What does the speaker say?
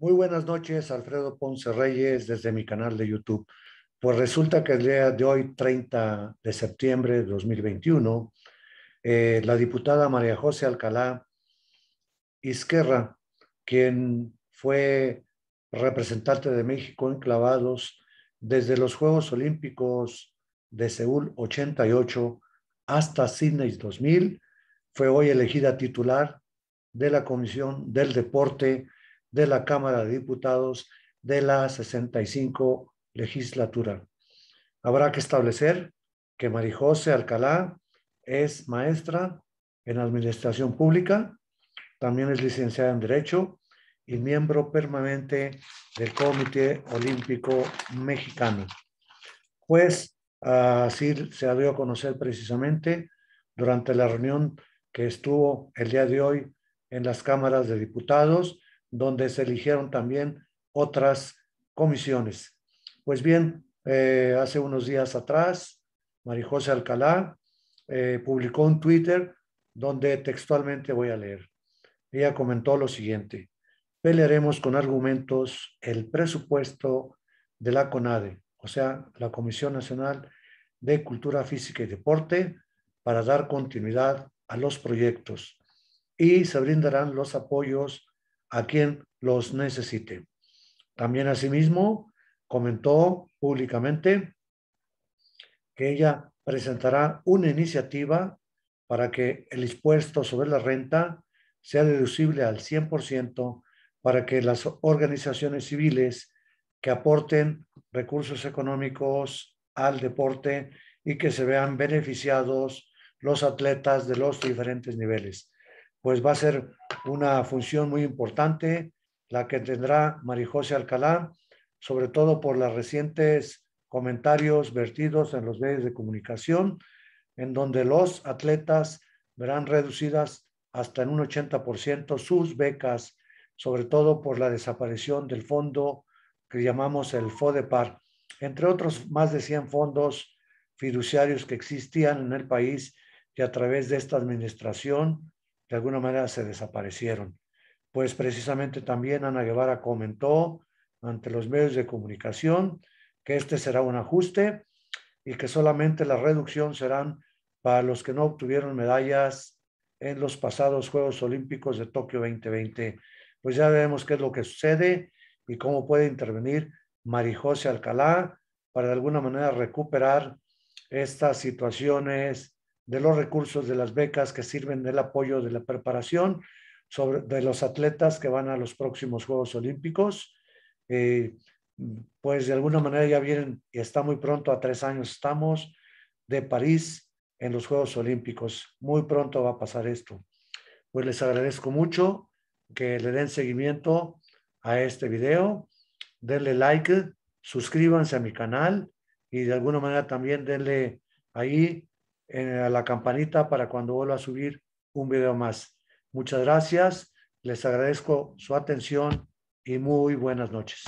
Muy buenas noches, Alfredo Ponce Reyes, desde mi canal de YouTube. Pues resulta que el día de hoy, 30 de septiembre de 2021, eh, la diputada María José Alcalá Izquerra, quien fue representante de México en clavados desde los Juegos Olímpicos de Seúl 88 hasta Sydney 2000, fue hoy elegida titular de la Comisión del Deporte de la Cámara de Diputados de la 65 legislatura. Habrá que establecer que Marijose Alcalá es maestra en Administración Pública, también es licenciada en Derecho y miembro permanente del Comité Olímpico Mexicano. Pues así se dio a conocer precisamente durante la reunión que estuvo el día de hoy en las cámaras de diputados donde se eligieron también otras comisiones. Pues bien, eh, hace unos días atrás, Marijose Alcalá eh, publicó un Twitter donde textualmente voy a leer. Ella comentó lo siguiente, pelearemos con argumentos el presupuesto de la CONADE, o sea, la Comisión Nacional de Cultura Física y Deporte, para dar continuidad a los proyectos y se brindarán los apoyos a quien los necesite. También asimismo comentó públicamente que ella presentará una iniciativa para que el impuesto sobre la renta sea deducible al 100% para que las organizaciones civiles que aporten recursos económicos al deporte y que se vean beneficiados los atletas de los diferentes niveles pues va a ser una función muy importante la que tendrá Marijose Alcalá, sobre todo por los recientes comentarios vertidos en los medios de comunicación, en donde los atletas verán reducidas hasta en un 80% sus becas, sobre todo por la desaparición del fondo que llamamos el FODEPAR, entre otros más de 100 fondos fiduciarios que existían en el país y a través de esta administración de alguna manera se desaparecieron. Pues precisamente también Ana Guevara comentó ante los medios de comunicación que este será un ajuste y que solamente la reducción serán para los que no obtuvieron medallas en los pasados Juegos Olímpicos de Tokio 2020. Pues ya vemos qué es lo que sucede y cómo puede intervenir Marijose Alcalá para de alguna manera recuperar estas situaciones de los recursos de las becas que sirven del apoyo de la preparación sobre, de los atletas que van a los próximos Juegos Olímpicos. Eh, pues de alguna manera ya vienen, y está muy pronto, a tres años estamos de París en los Juegos Olímpicos. Muy pronto va a pasar esto. Pues les agradezco mucho que le den seguimiento a este video, denle like, suscríbanse a mi canal y de alguna manera también denle ahí en la campanita para cuando vuelva a subir un video más. Muchas gracias, les agradezco su atención y muy buenas noches.